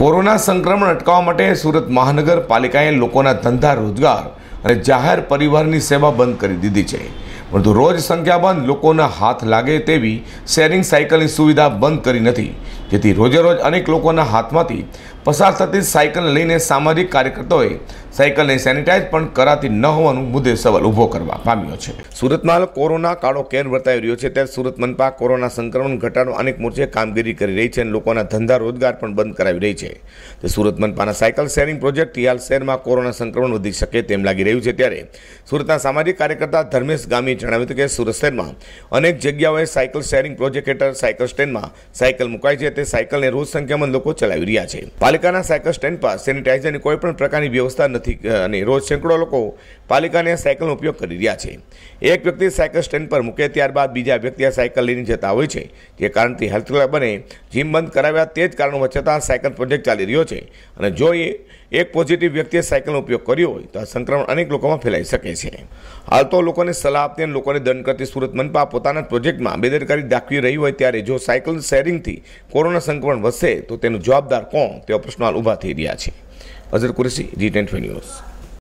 corona સંક્રમણ અટકાવવા માટે સુરત મહાનગરપાલિકાએ લોકોના ધંધા રોજગાર અને જાહેર પરિવહનની સેવા બંધ કરી દીધી છે પરંતુ રોજ સંખ્યાબંધ લોકોના હાથ લાગે તેવી શેરિંગ સાયકલની સુવિધા બંધ કરી નથી જેથી રોજેરોજ અનેક લોકોના હાથમાંથી પસાર થતી સાયકલ લઈને સામાજિક કાર્યકર્તાઓએ સાયકલને સેનિટાઈઝ પણ કરાતી ન હોવાનું મુદ્દે સવાલ ઊભો કરવા પામ્યો છે સુરતમાં કોરોના કાળો કેર વર્તાઈ રહ્યો છે ત્યારે સુરત મનપા કોરોના સંક્રમણ ઘટાડો અનેક મોરચે કામગીરી કરી રહી છે અને લોકોના ધંધા રોજગાર પણ બંધ કરાવી રહી છે તે સુરત મનપાના સાયકલ શેરિંગ પ્રોજેક્ટ હાલ શહેરમાં કોરોના સંક્રમણ વધી શકે તેમ લાગી રહ્યું છે ત્યારે સુરતના સામાજિક કાર્યકર્તા ધર્મેશ ગામીએ જણાવ્યું હતું કે સુરત શહેરમાં અનેક જગ્યાઓએ સાયકલ શેરિંગ પ્રોજેક્ટ હેઠળ સાયકલ સ્ટેન્ડમાં સાયકલ મુકાય છે તે સાયકલને રોજ સંખ્યામાં લોકો ચલાવી રહ્યા છે પાલિકાના સાયકલ સ્ટેન્ડ પર કોઈ પણ પ્રકારની વ્યવસ્થા નથી અને રોજ સેંકડો લોકો પાલિકાને સાયકલનો ઉપયોગ કરી રહ્યા છે એક વ્યક્તિ સાયકલ સ્ટેન્ડ પર મૂકે ત્યારબાદ બીજા વ્યક્તિ આ સાયકલ લઈને જતા હોય છે જે કારણથી હેલ્થ ક્લબ અને જીમ બંધ કરાવ્યા તે જ કારણો વચ્ચે સાયકલ પ્રોજેક્ટ ચાલી રહ્યો છે અને જો એ એક પોઝિટિવ વ્યક્તિએ સાયકલનો ઉપયોગ કર્યો હોય તો આ સંક્રમણ અનેક લોકોમાં ફેલાઈ શકે છે હાલ તો લોકોને સલાહ આપતી અને લોકોને દંડ કરતી સુરત મનપા પોતાના પ્રોજેક્ટમાં બેદરકારી દાખવી રહી હોય ત્યારે જો સાયકલ શેરિંગથી કોરોના સંક્રમણ વધશે તો તેનો જવાબદાર કોણ તેવા પ્રશ્નો હાલ ઊભા થઈ રહ્યા છે અઝર કુરેશી જી ટેન્ટ ન્યૂઝ